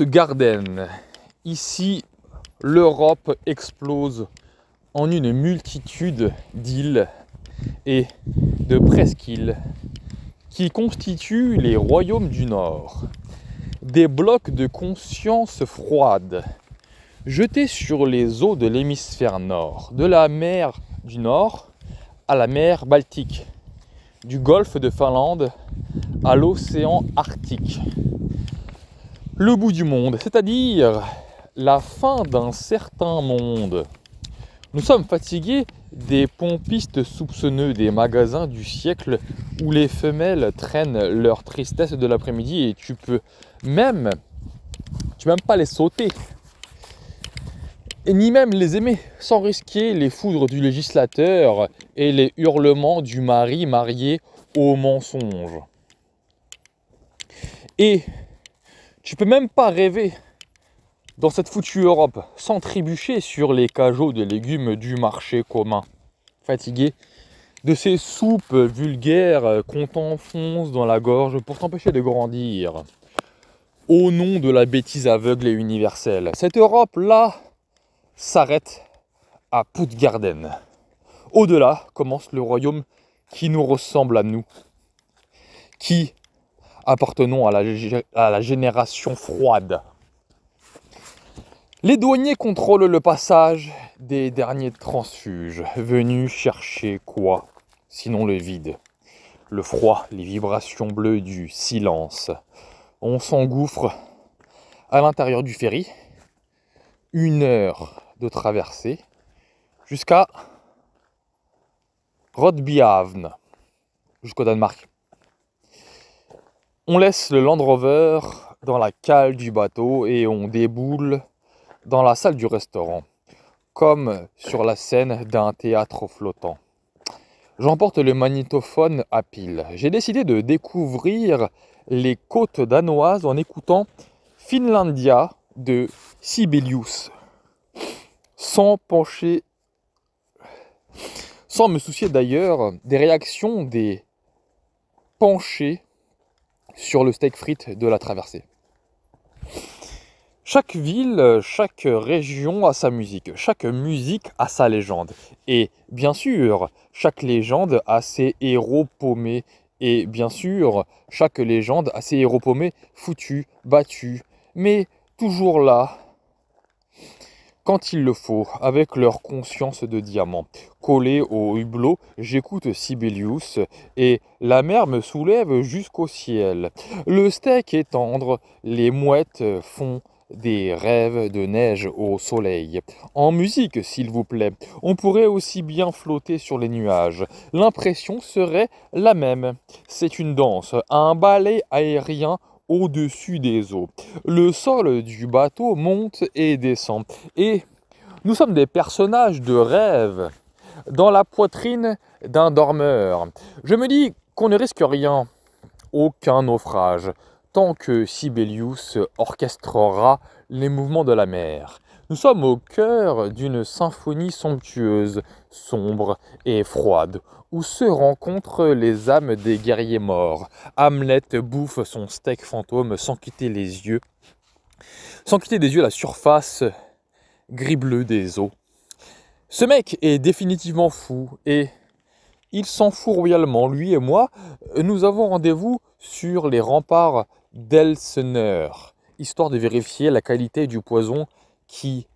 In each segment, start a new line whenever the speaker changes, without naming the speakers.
Garden. Ici, l'Europe explose en une multitude d'îles et de presqu'îles qui constituent les royaumes du Nord. Des blocs de conscience froide jetés sur les eaux de l'hémisphère Nord, de la mer du Nord à la mer Baltique, du golfe de Finlande à l'océan Arctique le bout du monde, c'est-à-dire la fin d'un certain monde. Nous sommes fatigués des pompistes soupçonneux des magasins du siècle où les femelles traînent leur tristesse de l'après-midi et tu peux même, tu peux même pas les sauter, et ni même les aimer, sans risquer les foudres du législateur et les hurlements du mari marié au mensonge. Et tu peux même pas rêver dans cette foutue Europe sans trébucher sur les cajots de légumes du marché commun. Fatigué de ces soupes vulgaires euh, qu'on t'enfonce dans la gorge pour t'empêcher de grandir. Au nom de la bêtise aveugle et universelle, cette Europe-là s'arrête à Poutgarden. Au-delà commence le royaume qui nous ressemble à nous, qui appartenons à la, génération froide. Les douaniers contrôlent le passage des derniers transfuges, venus chercher quoi Sinon le vide, le froid, les vibrations bleues du silence. On s'engouffre à l'intérieur du ferry, une heure de traversée jusqu'à Rodbyhavn. jusqu'au Danemark. On laisse le Land Rover dans la cale du bateau et on déboule dans la salle du restaurant, comme sur la scène d'un théâtre flottant. J'emporte le magnétophone à pile. J'ai décidé de découvrir les côtes danoises en écoutant Finlandia de Sibelius, sans pencher, sans me soucier d'ailleurs des réactions des penchés sur le steak frites de la traversée. Chaque ville, chaque région a sa musique, chaque musique a sa légende. Et bien sûr, chaque légende a ses héros paumés. Et bien sûr, chaque légende a ses héros paumés, foutus, battus, mais toujours là, quand il le faut, avec leur conscience de diamant. Collé au hublot, j'écoute Sibelius et la mer me soulève jusqu'au ciel. Le steak est tendre, les mouettes font des rêves de neige au soleil. En musique, s'il vous plaît, on pourrait aussi bien flotter sur les nuages. L'impression serait la même. C'est une danse, un ballet aérien au-dessus des eaux. Le sol du bateau monte et descend. Et nous sommes des personnages de rêve dans la poitrine d'un dormeur. Je me dis qu'on ne risque rien, aucun naufrage, tant que Sibelius orchestrera les mouvements de la mer. Nous sommes au cœur d'une symphonie somptueuse, sombre et froide, où se rencontrent les âmes des guerriers morts. Hamlet bouffe son steak fantôme sans quitter les yeux, sans quitter des yeux la surface gris-bleu des eaux. Ce mec est définitivement fou et il s'en fout royalement. Lui et moi, nous avons rendez-vous sur les remparts d'Elseneur, histoire de vérifier la qualité du poison qui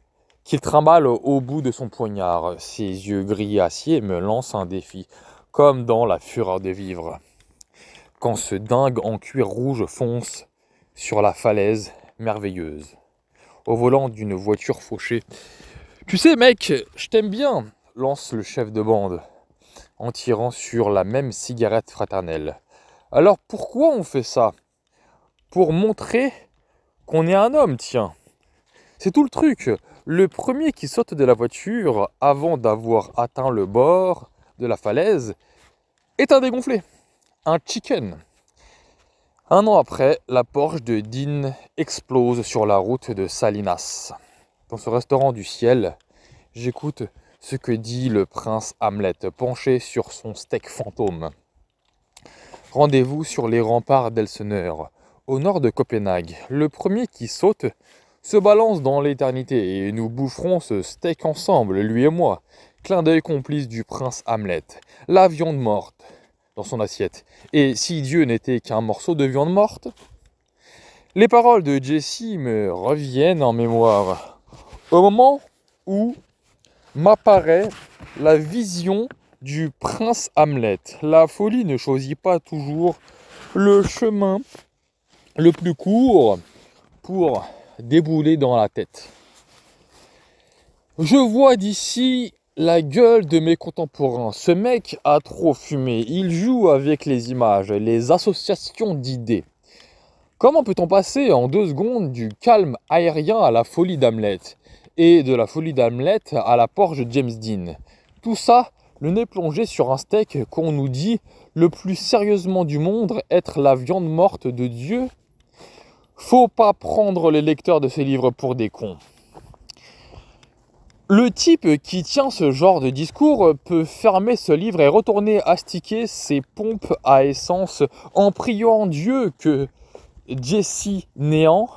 qu'il trimballe au bout de son poignard. Ses yeux gris acier me lancent un défi, comme dans la fureur de vivre. Quand ce dingue en cuir rouge fonce sur la falaise merveilleuse, au volant d'une voiture fauchée. Tu sais, mec, je t'aime bien, lance le chef de bande, en tirant sur la même cigarette fraternelle. Alors pourquoi on fait ça Pour montrer qu'on est un homme, tiens. C'est tout le truc. Le premier qui saute de la voiture avant d'avoir atteint le bord de la falaise est un dégonflé, un chicken. Un an après, la Porsche de Dean explose sur la route de Salinas. Dans ce restaurant du ciel, j'écoute ce que dit le prince Hamlet, penché sur son steak fantôme. Rendez-vous sur les remparts d'Elseneur, au nord de Copenhague. Le premier qui saute se balance dans l'éternité et nous boufferons ce steak ensemble, lui et moi. Clin d'œil complice du prince Hamlet. La viande morte dans son assiette. Et si Dieu n'était qu'un morceau de viande morte Les paroles de Jesse me reviennent en mémoire. Au moment où m'apparaît la vision du prince Hamlet. La folie ne choisit pas toujours le chemin le plus court pour déboulé dans la tête. Je vois d'ici la gueule de mes contemporains. Ce mec a trop fumé. Il joue avec les images, les associations d'idées. Comment peut-on passer en deux secondes du calme aérien à la folie d'Hamlet et de la folie d'Hamlet à la Porsche James Dean Tout ça, le nez plongé sur un steak qu'on nous dit le plus sérieusement du monde être la viande morte de Dieu faut pas prendre les lecteurs de ces livres pour des cons. Le type qui tient ce genre de discours peut fermer ce livre et retourner astiquer ses pompes à essence en priant Dieu que Jesse Néant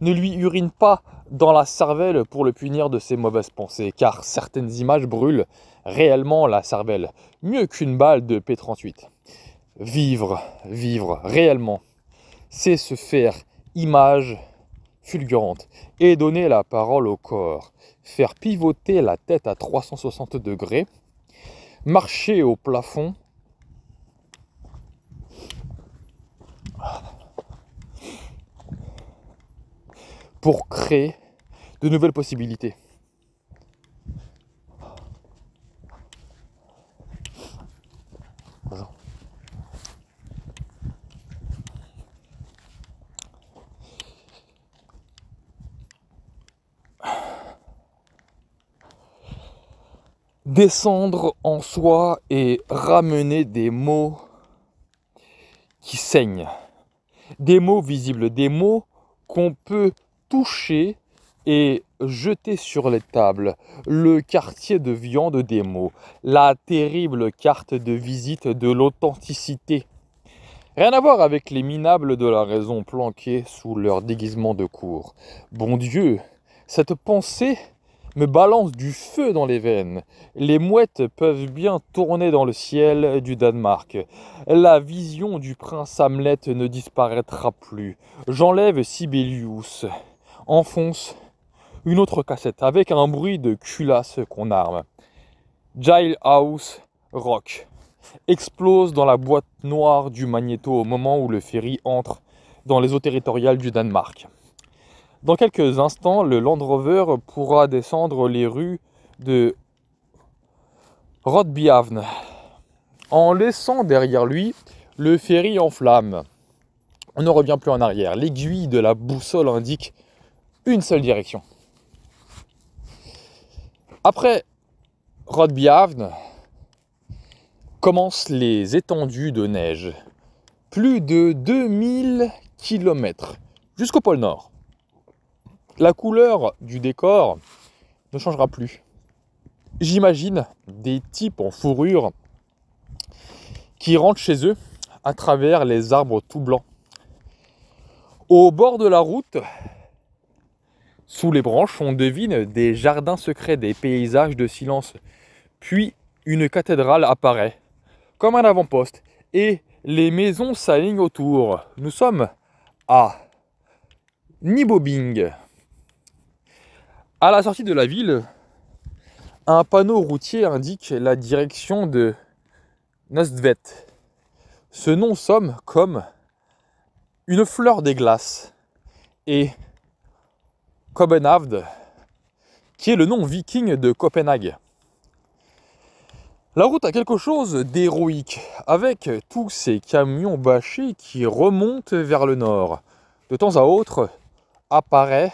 ne lui urine pas dans la cervelle pour le punir de ses mauvaises pensées, car certaines images brûlent réellement la cervelle, mieux qu'une balle de P38. Vivre, vivre réellement, c'est se faire image fulgurante et donner la parole au corps, faire pivoter la tête à 360 degrés, marcher au plafond, pour créer de nouvelles possibilités. descendre en soi et ramener des mots qui saignent. Des mots visibles, des mots qu'on peut toucher et jeter sur les tables. Le quartier de viande des mots, la terrible carte de visite de l'authenticité. Rien à voir avec les minables de la raison planqués sous leur déguisement de cour. Bon Dieu, cette pensée me balance du feu dans les veines. Les mouettes peuvent bien tourner dans le ciel du Danemark. La vision du prince Hamlet ne disparaîtra plus. J'enlève Sibelius, enfonce une autre cassette avec un bruit de culasse qu'on arme. House Rock explose dans la boîte noire du magnéto au moment où le ferry entre dans les eaux territoriales du Danemark. Dans quelques instants, le Land Rover pourra descendre les rues de Rodbihavn en laissant derrière lui le ferry en flammes. On ne revient plus en arrière. L'aiguille de la boussole indique une seule direction. Après Rodbihavn, commencent les étendues de neige. Plus de 2000 km jusqu'au pôle Nord la couleur du décor ne changera plus. J'imagine des types en fourrure qui rentrent chez eux à travers les arbres tout blancs. Au bord de la route, sous les branches, on devine des jardins secrets, des paysages de silence. Puis une cathédrale apparaît, comme un avant-poste, et les maisons s'alignent autour. Nous sommes à Nibobing. À la sortie de la ville, un panneau routier indique la direction de Nostvet. Ce nom somme comme une fleur des glaces et Copenhague, qui est le nom viking de Copenhague. La route a quelque chose d'héroïque, avec tous ces camions bâchés qui remontent vers le nord. De temps à autre, apparaît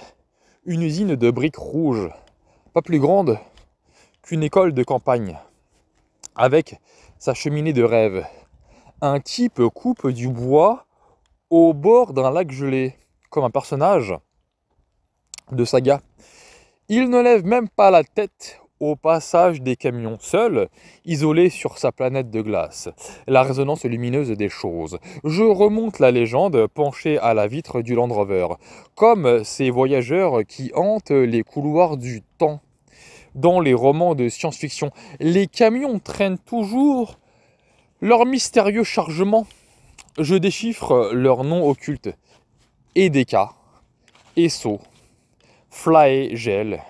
une usine de briques rouges, pas plus grande qu'une école de campagne, avec sa cheminée de rêve. Un type coupe du bois au bord d'un lac gelé, comme un personnage de saga. Il ne lève même pas la tête au passage des camions seuls, isolés sur sa planète de glace, la résonance lumineuse des choses. Je remonte la légende penchée à la vitre du Land Rover, comme ces voyageurs qui hantent les couloirs du temps. Dans les romans de science-fiction, les camions traînent toujours leur mystérieux chargement. Je déchiffre leurs noms occultes. Edeka, Esso, gel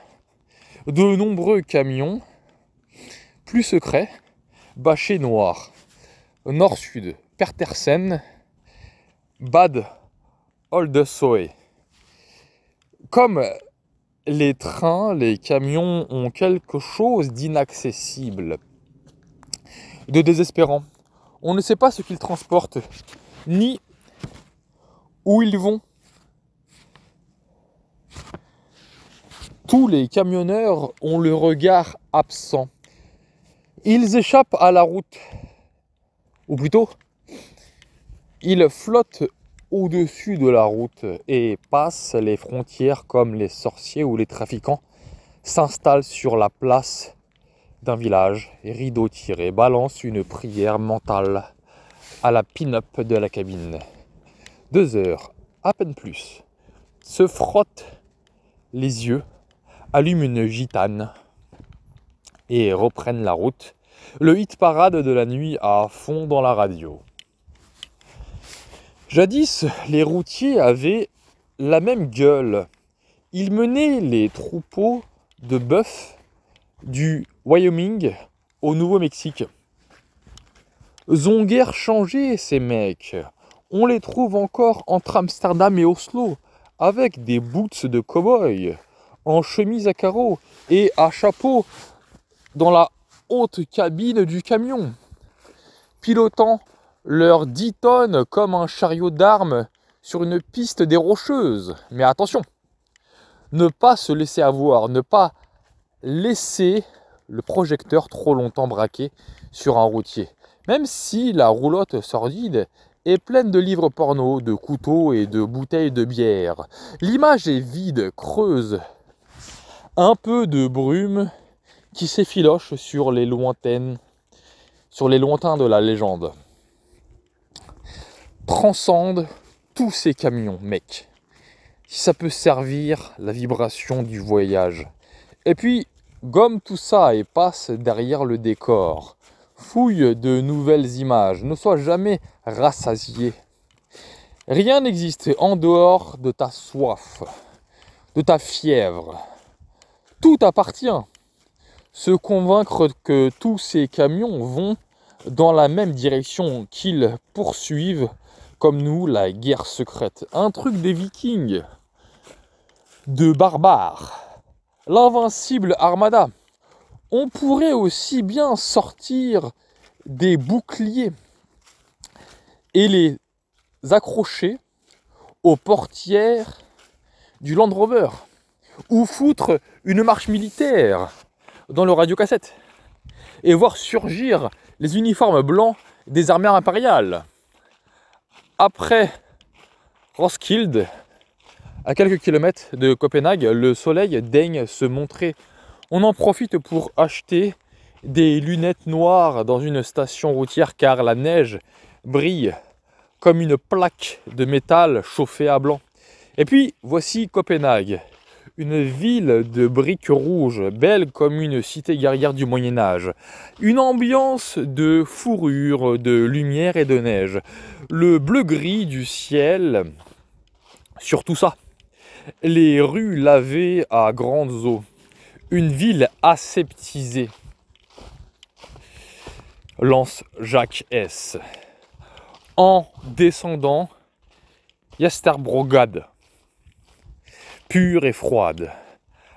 de nombreux camions plus secrets bâchés noirs. Nord-Sud, Pertersen, Bad Oldesoe. Comme les trains, les camions ont quelque chose d'inaccessible, de désespérant. On ne sait pas ce qu'ils transportent, ni où ils vont. tous les camionneurs ont le regard absent. Ils échappent à la route. Ou plutôt, ils flottent au-dessus de la route et passent les frontières comme les sorciers ou les trafiquants s'installent sur la place d'un village, rideau tiré, balance une prière mentale à la pin-up de la cabine. Deux heures, à peine plus, se frottent les yeux allument une gitane et reprennent la route. Le hit parade de la nuit à fond dans la radio. Jadis, les routiers avaient la même gueule. Ils menaient les troupeaux de bœufs du Wyoming au Nouveau-Mexique. Ont guère changé ces mecs. On les trouve encore entre Amsterdam et Oslo avec des boots de cow-boy en chemise à carreaux et à chapeau dans la haute cabine du camion, pilotant leurs 10 tonnes comme un chariot d'armes sur une piste des rocheuses. Mais attention, ne pas se laisser avoir, ne pas laisser le projecteur trop longtemps braqué sur un routier. Même si la roulotte sordide est pleine de livres porno, de couteaux et de bouteilles de bière. L'image est vide, creuse, un peu de brume qui s'effiloche sur les lointaines, sur les lointains de la légende. Transcende tous ces camions, mec. Si ça peut servir la vibration du voyage. Et puis, gomme tout ça et passe derrière le décor. Fouille de nouvelles images. Ne sois jamais rassasié. Rien n'existe en dehors de ta soif, de ta fièvre, tout appartient. Se convaincre que tous ces camions vont dans la même direction qu'ils poursuivent, comme nous, la guerre secrète. Un truc des vikings, de barbares, l'invincible armada. On pourrait aussi bien sortir des boucliers et les accrocher aux portières du Land Rover ou foutre une marche militaire dans le radiocassette et voir surgir les uniformes blancs des armées impériales. Après Roskilde, à quelques kilomètres de Copenhague, le soleil daigne se montrer. On en profite pour acheter des lunettes noires dans une station routière car la neige brille comme une plaque de métal chauffée à blanc. Et puis voici Copenhague une ville de briques rouges, belle comme une cité guerrière du Moyen Âge, une ambiance de fourrure, de lumière et de neige, le bleu-gris du ciel, sur tout ça, les rues lavées à grandes eaux, une ville aseptisée. Lance Jacques S. En descendant, Yesterbrogade pure et froide,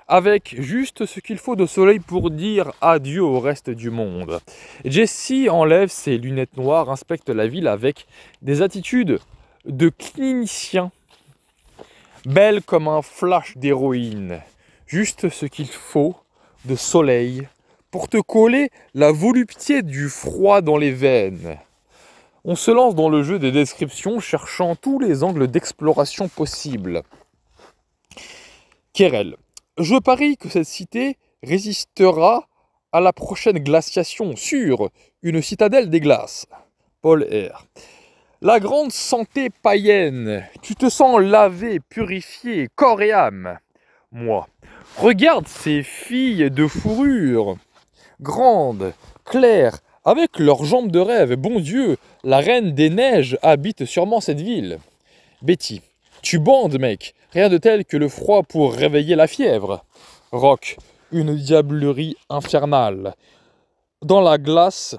avec juste ce qu'il faut de soleil pour dire adieu au reste du monde. Jesse enlève ses lunettes noires, inspecte la ville avec des attitudes de clinicien, belle comme un flash d'héroïne, juste ce qu'il faut de soleil pour te coller la volupté du froid dans les veines. On se lance dans le jeu des descriptions cherchant tous les angles d'exploration possibles. Kerel. Je parie que cette cité résistera à la prochaine glaciation sur une citadelle des glaces. Paul R. La grande santé païenne, tu te sens lavé, purifié, corps et âme. Moi, regarde ces filles de fourrure, grandes, claires, avec leurs jambes de rêve. Bon Dieu, la reine des neiges habite sûrement cette ville. Betty, tu bandes, mec. Rien de tel que le froid pour réveiller la fièvre. Rock, une diablerie infernale. Dans la glace,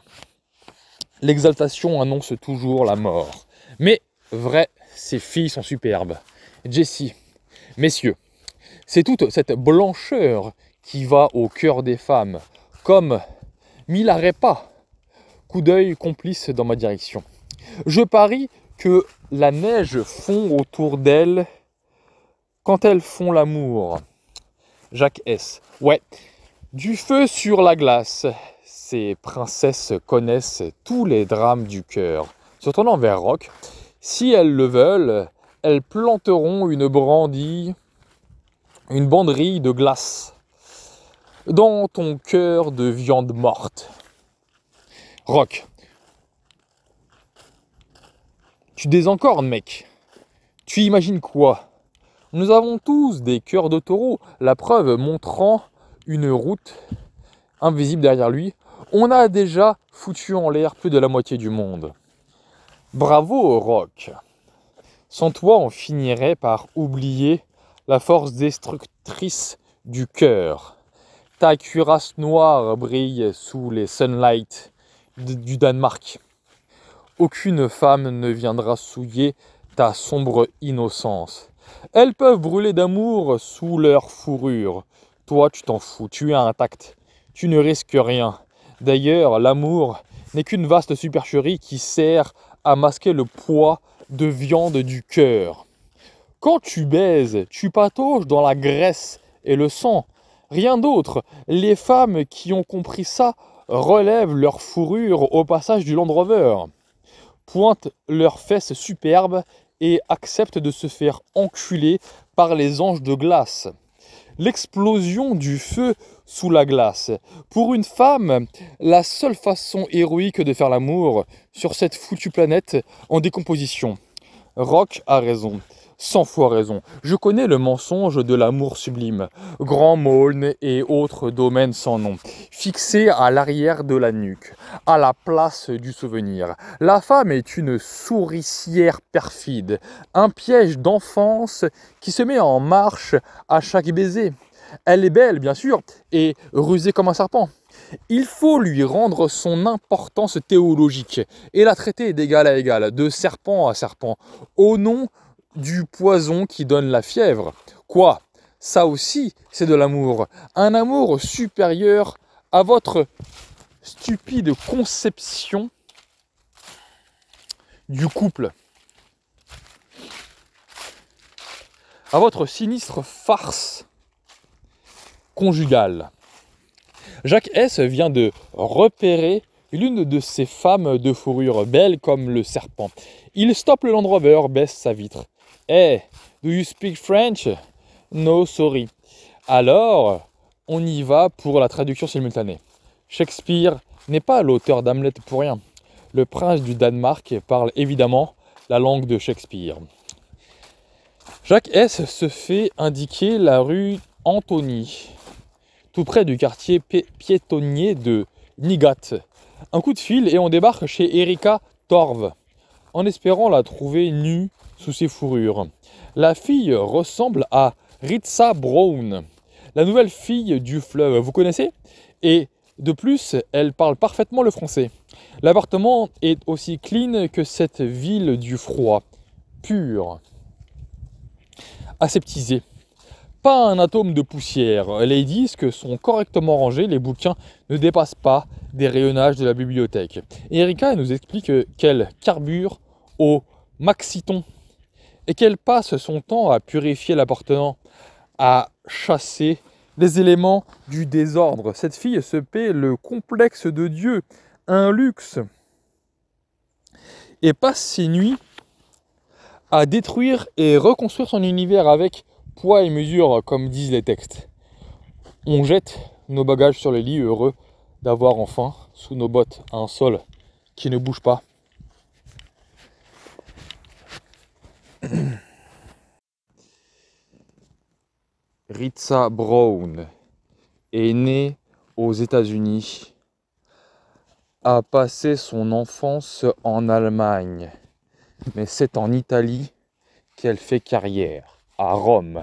l'exaltation annonce toujours la mort. Mais vrai, ces filles sont superbes. Jessie, messieurs, c'est toute cette blancheur qui va au cœur des femmes, comme Milarepa, coup d'œil complice dans ma direction. Je parie que la neige fond autour d'elle quand elles font l'amour. Jacques S. Ouais. Du feu sur la glace. Ces princesses connaissent tous les drames du cœur. Se tournant vers Rock, si elles le veulent, elles planteront une brandie, une banderille de glace dans ton cœur de viande morte. Rock, tu désencornes, mec. Tu imagines quoi nous avons tous des cœurs de taureau, la preuve montrant une route invisible derrière lui. On a déjà foutu en l'air plus de la moitié du monde. Bravo, Rock. Sans toi, on finirait par oublier la force destructrice du cœur. Ta cuirasse noire brille sous les sunlights du Danemark. Aucune femme ne viendra souiller ta sombre innocence. Elles peuvent brûler d'amour sous leur fourrure. Toi, tu t'en fous, tu es intact, tu ne risques rien. D'ailleurs, l'amour n'est qu'une vaste supercherie qui sert à masquer le poids de viande du cœur. Quand tu baises, tu patauges dans la graisse et le sang. Rien d'autre. Les femmes qui ont compris ça relèvent leur fourrure au passage du Land Rover, pointent leurs fesses superbes et accepte de se faire enculer par les anges de glace. L'explosion du feu sous la glace. Pour une femme, la seule façon héroïque de faire l'amour sur cette foutue planète en décomposition. Rock a raison cent fois raison. Je connais le mensonge de l'amour sublime, grand maulne et autres domaines sans nom, fixé à l'arrière de la nuque, à la place du souvenir. La femme est une souricière perfide, un piège d'enfance qui se met en marche à chaque baiser. Elle est belle, bien sûr, et rusée comme un serpent. Il faut lui rendre son importance théologique et la traiter d'égal à égal, de serpent à serpent, au nom du poison qui donne la fièvre. Quoi Ça aussi, c'est de l'amour. Un amour supérieur à votre stupide conception du couple. À votre sinistre farce conjugale. Jacques S vient de repérer l'une de ces femmes de fourrure belle comme le serpent. Il stoppe le Land Rover, baisse sa vitre. Hey, do you speak French? No, sorry. Alors, on y va pour la traduction simultanée. Shakespeare n'est pas l'auteur d'Hamlet pour rien. Le prince du Danemark parle évidemment la langue de Shakespeare. Jacques S se fait indiquer la rue Anthony, tout près du quartier piétonnier de Nigat. Un coup de fil et on débarque chez Erika Torv, en espérant la trouver nue sous ses fourrures. La fille ressemble à Ritza Brown, la nouvelle fille du fleuve. Vous connaissez Et de plus, elle parle parfaitement le français. L'appartement est aussi clean que cette ville du froid, pure, aseptisée. Pas un atome de poussière. Les disques sont correctement rangés, les bouquins ne dépassent pas des rayonnages de la bibliothèque. Erika nous explique qu'elle carbure au maxiton et qu'elle passe son temps à purifier l'appartenant, à chasser les éléments du désordre. Cette fille se paie le complexe de Dieu, un luxe, et passe ses nuits à détruire et reconstruire son univers avec poids et mesure, comme disent les textes. On jette nos bagages sur les lits, heureux d'avoir enfin sous nos bottes un sol qui ne bouge pas Ritza Brown est née aux États-Unis, a passé son enfance en Allemagne, mais c'est en Italie qu'elle fait carrière, à Rome,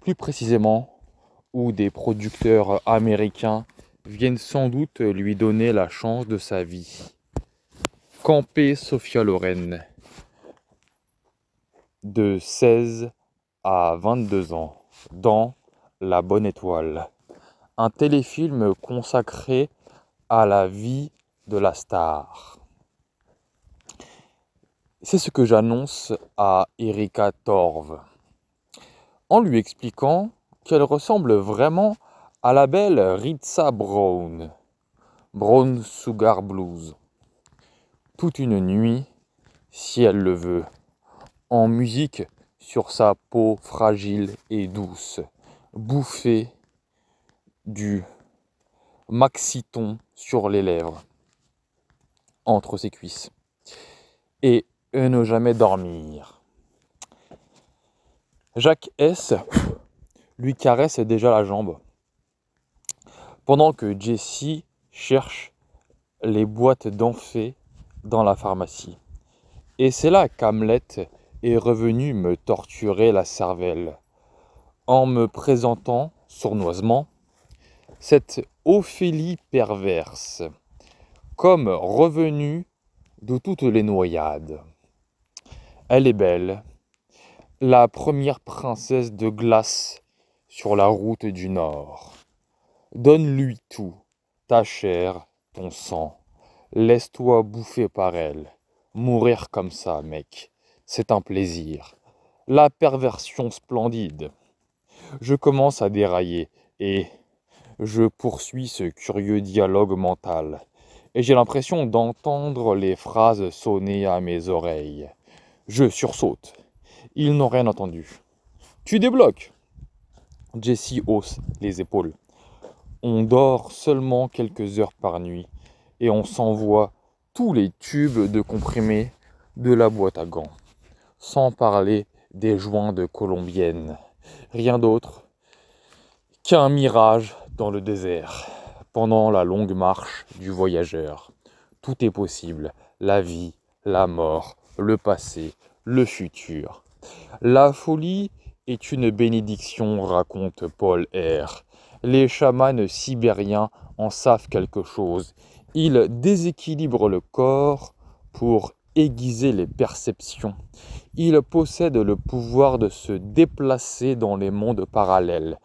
plus précisément, où des producteurs américains viennent sans doute lui donner la chance de sa vie. Campé Sophia Loren de 16 à 22 ans dans La Bonne Étoile, un téléfilm consacré à la vie de la star. C'est ce que j'annonce à Erika Torv en lui expliquant qu'elle ressemble vraiment à la belle Ritza Brown, Brown Sugar Blues. Toute une nuit, si elle le veut en musique sur sa peau fragile et douce, bouffée du maxiton sur les lèvres, entre ses cuisses, et euh, ne jamais dormir. Jacques S lui caresse déjà la jambe, pendant que Jessie cherche les boîtes d'enfer dans la pharmacie. Et c'est là qu'Hamlet est revenu me torturer la cervelle en me présentant sournoisement cette Ophélie perverse comme revenue de toutes les noyades. Elle est belle, la première princesse de glace sur la route du Nord. Donne-lui tout, ta chair, ton sang. Laisse-toi bouffer par elle. Mourir comme ça, mec c'est un plaisir. La perversion splendide. Je commence à dérailler et je poursuis ce curieux dialogue mental. Et j'ai l'impression d'entendre les phrases sonner à mes oreilles. Je sursaute. Ils n'ont rien entendu. Tu débloques. Jesse hausse les épaules. On dort seulement quelques heures par nuit et on s'envoie tous les tubes de comprimés de la boîte à gants sans parler des joints de colombienne. Rien d'autre qu'un mirage dans le désert pendant la longue marche du voyageur. Tout est possible, la vie, la mort, le passé, le futur. La folie est une bénédiction, raconte Paul R. Les chamans sibériens en savent quelque chose. Ils déséquilibrent le corps pour aiguiser les perceptions. Ils possèdent le pouvoir de se déplacer dans les mondes parallèles.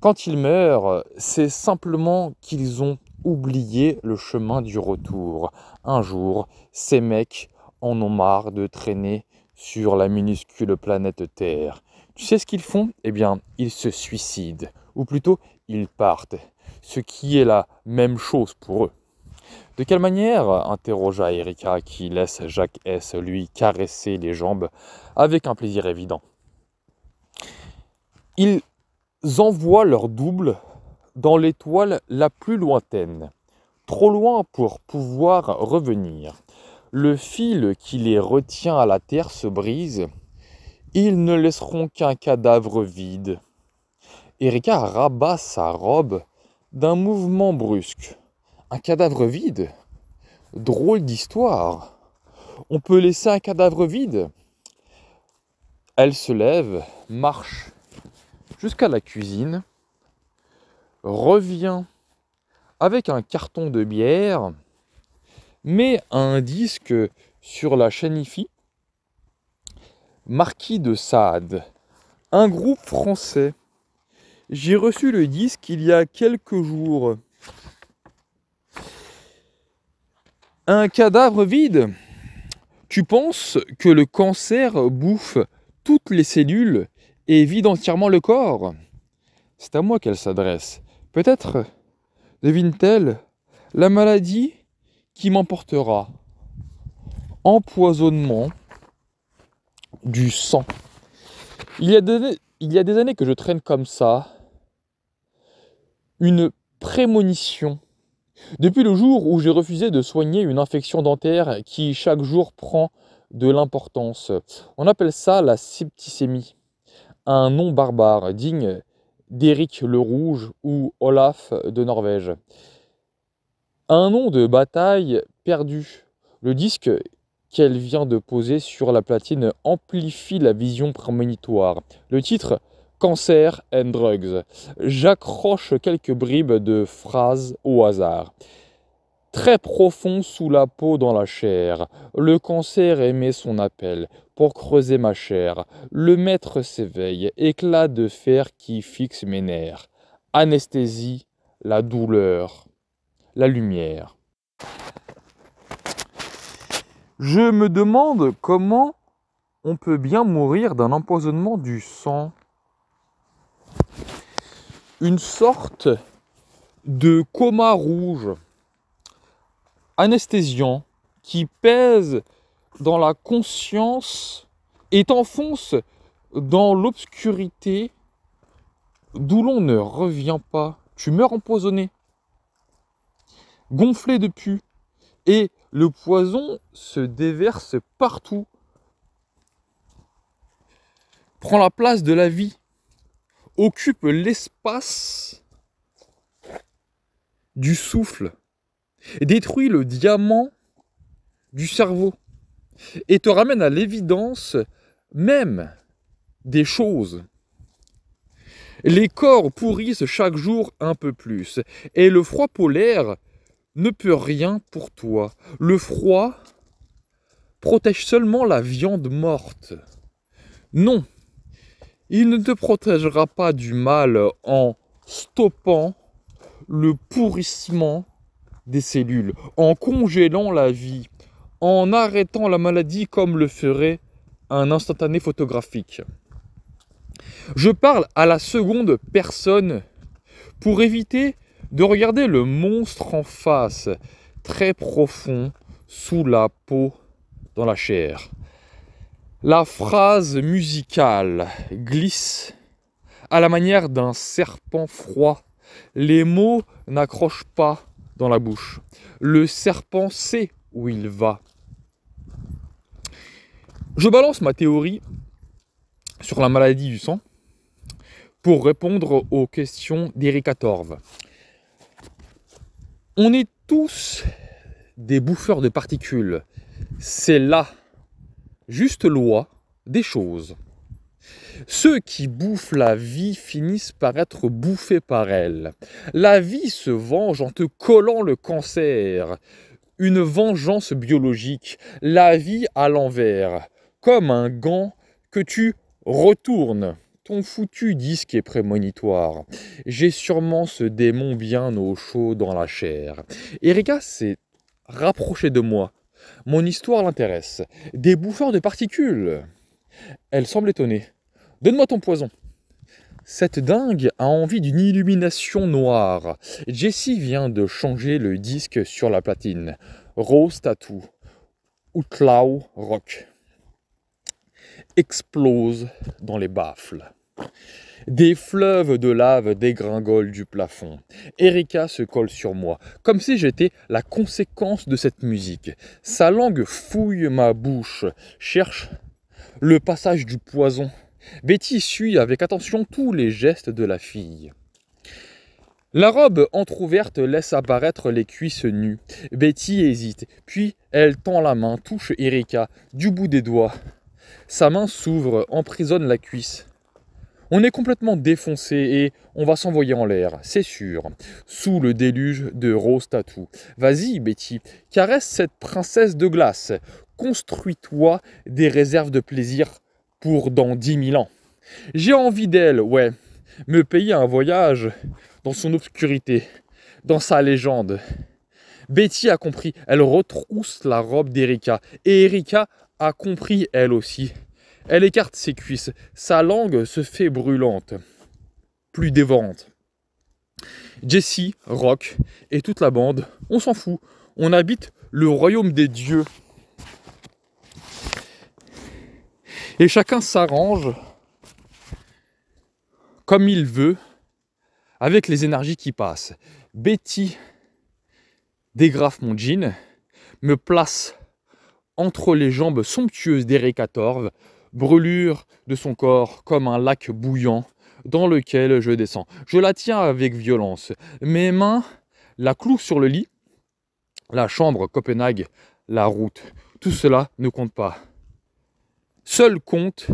Quand ils meurent, c'est simplement qu'ils ont oublié le chemin du retour. Un jour, ces mecs en ont marre de traîner sur la minuscule planète Terre. Tu sais ce qu'ils font Eh bien, ils se suicident, ou plutôt, ils partent, ce qui est la même chose pour eux. De quelle manière interrogea Erika, qui laisse Jacques S. lui caresser les jambes avec un plaisir évident. Ils envoient leur double dans l'étoile la plus lointaine, trop loin pour pouvoir revenir. Le fil qui les retient à la terre se brise. Ils ne laisseront qu'un cadavre vide. Erika rabat sa robe d'un mouvement brusque un cadavre vide. Drôle d'histoire. On peut laisser un cadavre vide. Elle se lève, marche jusqu'à la cuisine, revient avec un carton de bière, met un disque sur la chaîne IFI, Marquis de Sade, un groupe français. J'ai reçu le disque il y a quelques jours. Un cadavre vide. Tu penses que le cancer bouffe toutes les cellules et vide entièrement le corps C'est à moi qu'elle s'adresse. Peut-être, devine-t-elle, la maladie qui m'emportera. Empoisonnement du sang. Il y, a des, années que je traîne comme ça une prémonition depuis le jour où j'ai refusé de soigner une infection dentaire qui chaque jour prend de l'importance, on appelle ça la septicémie, un nom barbare digne d'Éric le Rouge ou Olaf de Norvège. Un nom de bataille perdu. Le disque qu'elle vient de poser sur la platine amplifie la vision prémonitoire. Le titre Cancer and Drugs. J'accroche quelques bribes de phrases au hasard. Très profond sous la peau dans la chair, le cancer émet son appel pour creuser ma chair. Le maître s'éveille, éclat de fer qui fixe mes nerfs. Anesthésie, la douleur, la lumière. Je me demande comment on peut bien mourir d'un empoisonnement du sang une sorte de coma rouge anesthésiant qui pèse dans la conscience et t'enfonce dans l'obscurité d'où l'on ne revient pas. Tu meurs empoisonné, gonflé de pu, et le poison se déverse partout, prend la place de la vie occupe l'espace du souffle, détruit le diamant du cerveau et te ramène à l'évidence même des choses. Les corps pourrissent chaque jour un peu plus et le froid polaire ne peut rien pour toi. Le froid protège seulement la viande morte. Non, il ne te protégera pas du mal en stoppant le pourrissement des cellules, en congélant la vie, en arrêtant la maladie comme le ferait un instantané photographique. Je parle à la seconde personne pour éviter de regarder le monstre en face, très profond, sous la peau, dans la chair. La phrase musicale glisse à la manière d'un serpent froid. Les mots n'accrochent pas dans la bouche. Le serpent sait où il va. Je balance ma théorie sur la maladie du sang pour répondre aux questions d'Erika Torv. On est tous des bouffeurs de particules. C'est là juste loi des choses. Ceux qui bouffent la vie finissent par être bouffés par elle. La vie se venge en te collant le cancer. Une vengeance biologique, la vie à l'envers, comme un gant que tu retournes. Ton foutu disque est prémonitoire. J'ai sûrement ce démon bien au chaud dans la chair. Erika s'est rapprochée de moi mon histoire l'intéresse. Des bouffeurs de particules. Elle semble étonnée. Donne-moi ton poison. Cette dingue a envie d'une illumination noire. Jessie vient de changer le disque sur la platine. Rose Tattoo. Outlaw Rock. Explose dans les baffles. Des fleuves de lave dégringolent du plafond. Erika se colle sur moi, comme si j'étais la conséquence de cette musique. Sa langue fouille ma bouche, cherche le passage du poison. Betty suit avec attention tous les gestes de la fille. La robe entr'ouverte laisse apparaître les cuisses nues. Betty hésite, puis elle tend la main, touche Erika du bout des doigts. Sa main s'ouvre, emprisonne la cuisse. On est complètement défoncé et on va s'envoyer en l'air, c'est sûr, sous le déluge de Rose Tatou. Vas-y, Betty, caresse cette princesse de glace. Construis-toi des réserves de plaisir pour dans dix mille ans. J'ai envie d'elle, ouais. Me payer un voyage dans son obscurité, dans sa légende. Betty a compris, elle retrousse la robe d'Erika. Et Erika a compris, elle aussi. Elle écarte ses cuisses, sa langue se fait brûlante, plus dévorante. Jesse, Rock et toute la bande, on s'en fout, on habite le royaume des dieux. Et chacun s'arrange comme il veut avec les énergies qui passent. Betty dégrafe mon jean, me place entre les jambes somptueuses d'Eric brûlure de son corps comme un lac bouillant dans lequel je descends. Je la tiens avec violence. Mes mains la clouent sur le lit, la chambre, Copenhague, la route. Tout cela ne compte pas. Seul compte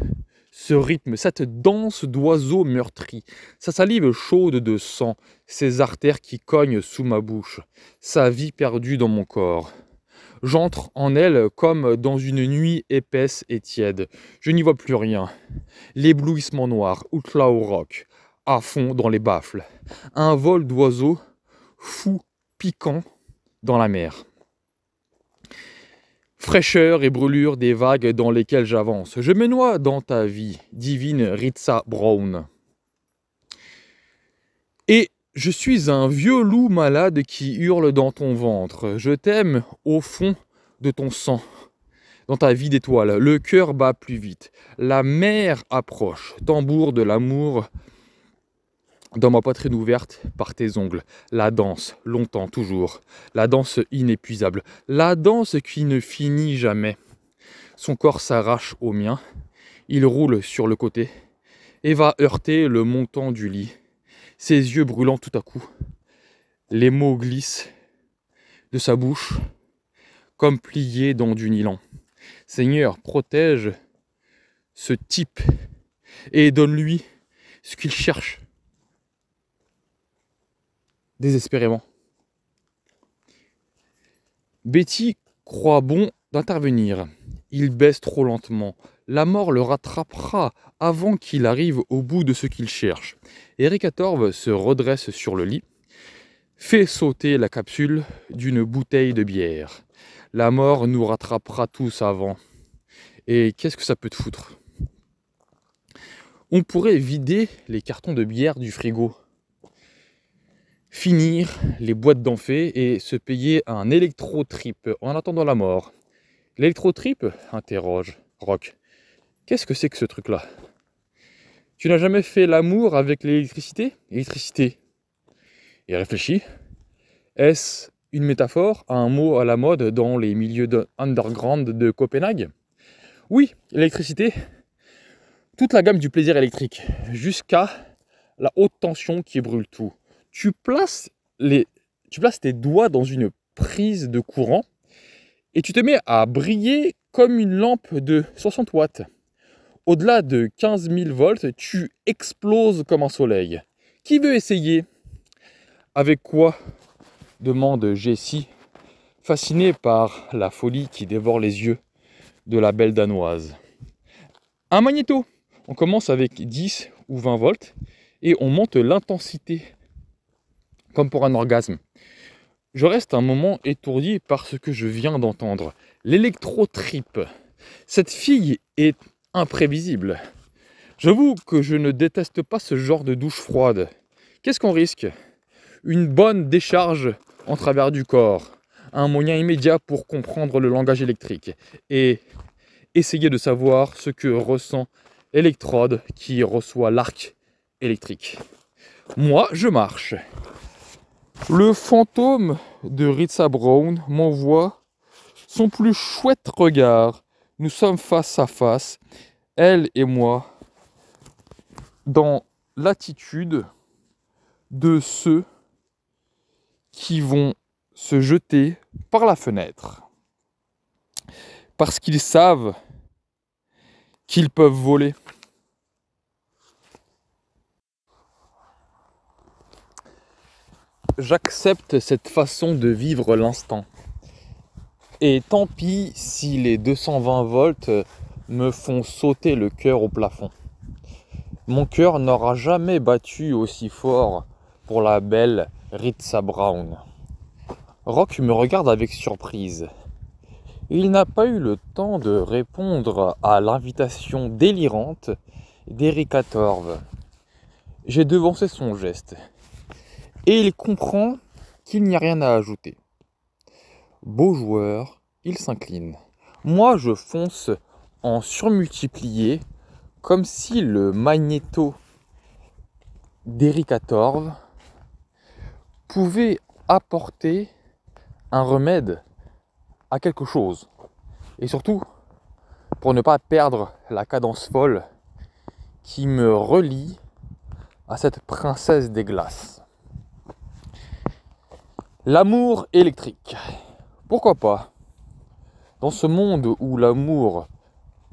ce rythme, cette danse d'oiseaux meurtri sa salive chaude de sang, ses artères qui cognent sous ma bouche, sa vie perdue dans mon corps. J'entre en elle comme dans une nuit épaisse et tiède. Je n'y vois plus rien. L'éblouissement noir, outla au roc, à fond dans les baffles. Un vol d'oiseaux fou, piquant, dans la mer. Fraîcheur et brûlure des vagues dans lesquelles j'avance. Je me noie dans ta vie, divine Ritza Brown. Je suis un vieux loup malade qui hurle dans ton ventre. Je t'aime au fond de ton sang. Dans ta vie d'étoile, le cœur bat plus vite. La mer approche, tambour de l'amour dans ma poitrine ouverte par tes ongles. La danse, longtemps toujours. La danse inépuisable. La danse qui ne finit jamais. Son corps s'arrache au mien. Il roule sur le côté et va heurter le montant du lit ses yeux brûlants tout à coup. Les mots glissent de sa bouche comme pliés dans du nylon. Seigneur, protège ce type et donne-lui ce qu'il cherche. Désespérément. Betty croit bon d'intervenir. Il baisse trop lentement la mort le rattrapera avant qu'il arrive au bout de ce qu'il cherche. Eric 14 se redresse sur le lit, fait sauter la capsule d'une bouteille de bière. La mort nous rattrapera tous avant. Et qu'est-ce que ça peut te foutre On pourrait vider les cartons de bière du frigo, finir les boîtes d'enfer et se payer un électro-trip en attendant la mort. L'électro-trip interroge Rock. Qu'est-ce que c'est que ce truc-là Tu n'as jamais fait l'amour avec l'électricité Électricité. Et réfléchis. Est-ce une métaphore un mot à la mode dans les milieux de underground de Copenhague Oui, l'électricité. Toute la gamme du plaisir électrique jusqu'à la haute tension qui brûle tout. Tu places, les, tu places tes doigts dans une prise de courant et tu te mets à briller comme une lampe de 60 watts au-delà de 15 000 volts, tu exploses comme un soleil. Qui veut essayer Avec quoi demande Jessie, fascinée par la folie qui dévore les yeux de la belle danoise. Un magnéto On commence avec 10 ou 20 volts et on monte l'intensité, comme pour un orgasme. Je reste un moment étourdi par ce que je viens d'entendre. L'électro-trip. Cette fille est imprévisible. J'avoue que je ne déteste pas ce genre de douche froide. Qu'est-ce qu'on risque Une bonne décharge en travers du corps, un moyen immédiat pour comprendre le langage électrique et essayer de savoir ce que ressent l'électrode qui reçoit l'arc électrique. Moi, je marche. Le fantôme de Ritza Brown m'envoie son plus chouette regard nous sommes face à face, elle et moi, dans l'attitude de ceux qui vont se jeter par la fenêtre. Parce qu'ils savent qu'ils peuvent voler. J'accepte cette façon de vivre l'instant. Et tant pis si les 220 volts euh, me font sauter le cœur au plafond. Mon cœur n'aura jamais battu aussi fort pour la belle Ritza Brown. Rock me regarde avec surprise. Il n'a pas eu le temps de répondre à l'invitation délirante d'Erika Torv. J'ai devancé son geste. Et il comprend qu'il n'y a rien à ajouter beau joueur, il s'incline. Moi, je fonce en surmultiplié, comme si le magnéto d'Eric XIV pouvait apporter un remède à quelque chose. Et surtout, pour ne pas perdre la cadence folle qui me relie à cette princesse des glaces. L'amour électrique. Pourquoi pas Dans ce monde où l'amour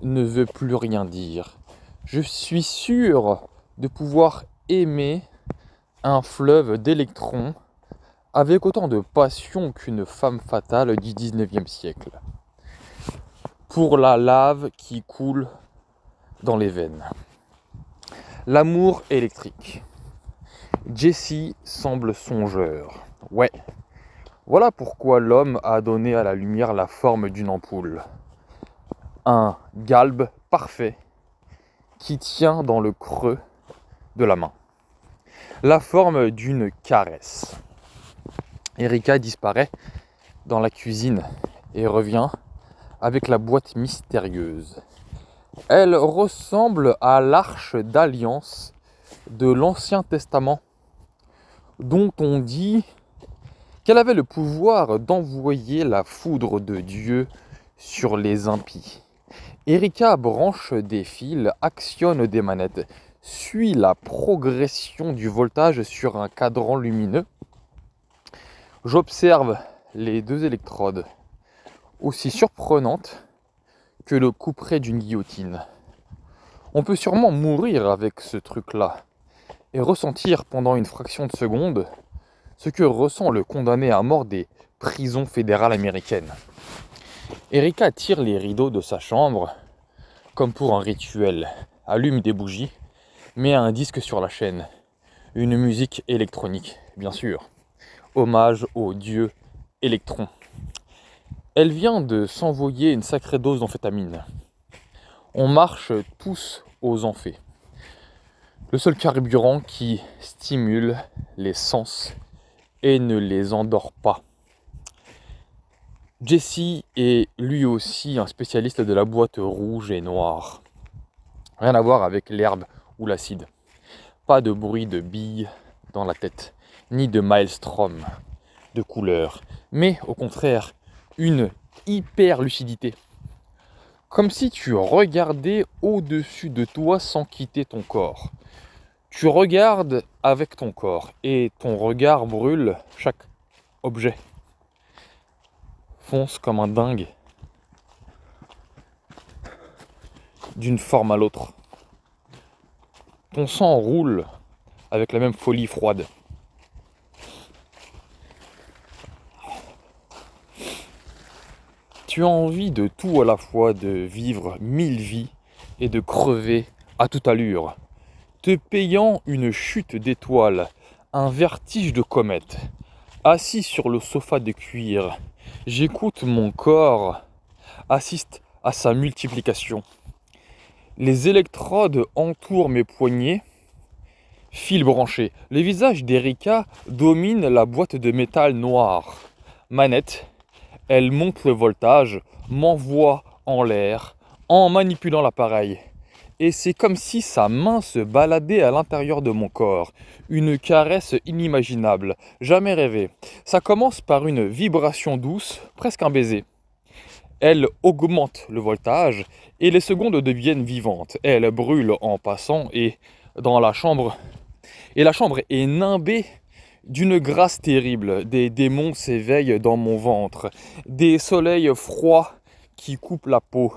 ne veut plus rien dire, je suis sûr de pouvoir aimer un fleuve d'électrons avec autant de passion qu'une femme fatale du 19e siècle. Pour la lave qui coule dans les veines. L'amour électrique. Jesse semble songeur. Ouais, voilà pourquoi l'homme a donné à la lumière la forme d'une ampoule. Un galbe parfait qui tient dans le creux de la main. La forme d'une caresse. Erika disparaît dans la cuisine et revient avec la boîte mystérieuse. Elle ressemble à l'arche d'alliance de l'Ancien Testament, dont on dit qu'elle avait le pouvoir d'envoyer la foudre de Dieu sur les impies. Erika branche des fils, actionne des manettes, suit la progression du voltage sur un cadran lumineux. J'observe les deux électrodes, aussi surprenantes que le couperet d'une guillotine. On peut sûrement mourir avec ce truc-là et ressentir pendant une fraction de seconde ce que ressent le condamné à mort des prisons fédérales américaines. Erika tire les rideaux de sa chambre, comme pour un rituel, allume des bougies, met un disque sur la chaîne, une musique électronique, bien sûr, hommage au dieu électron. Elle vient de s'envoyer une sacrée dose d'amphétamine. On marche tous aux enfers Le seul carburant qui stimule les sens et ne les endort pas. Jesse est lui aussi un spécialiste de la boîte rouge et noire. Rien à voir avec l'herbe ou l'acide. Pas de bruit de billes dans la tête, ni de maelstrom de couleur, mais au contraire, une hyper lucidité. Comme si tu regardais au-dessus de toi sans quitter ton corps. Tu regardes avec ton corps et ton regard brûle chaque objet. Fonce comme un dingue d'une forme à l'autre. Ton sang roule avec la même folie froide. Tu as envie de tout à la fois, de vivre mille vies et de crever à toute allure payant une chute d'étoiles, un vertige de comète. Assis sur le sofa de cuir, j'écoute mon corps, assiste à sa multiplication. Les électrodes entourent mes poignets, fil branché. Le visage d'Erika domine la boîte de métal noir. Manette, elle monte le voltage, m'envoie en l'air en manipulant l'appareil et c'est comme si sa main se baladait à l'intérieur de mon corps. Une caresse inimaginable, jamais rêvée. Ça commence par une vibration douce, presque un baiser. Elle augmente le voltage et les secondes deviennent vivantes. Elle brûle en passant et dans la chambre. Et la chambre est nimbée d'une grâce terrible. Des démons s'éveillent dans mon ventre. Des soleils froids qui coupent la peau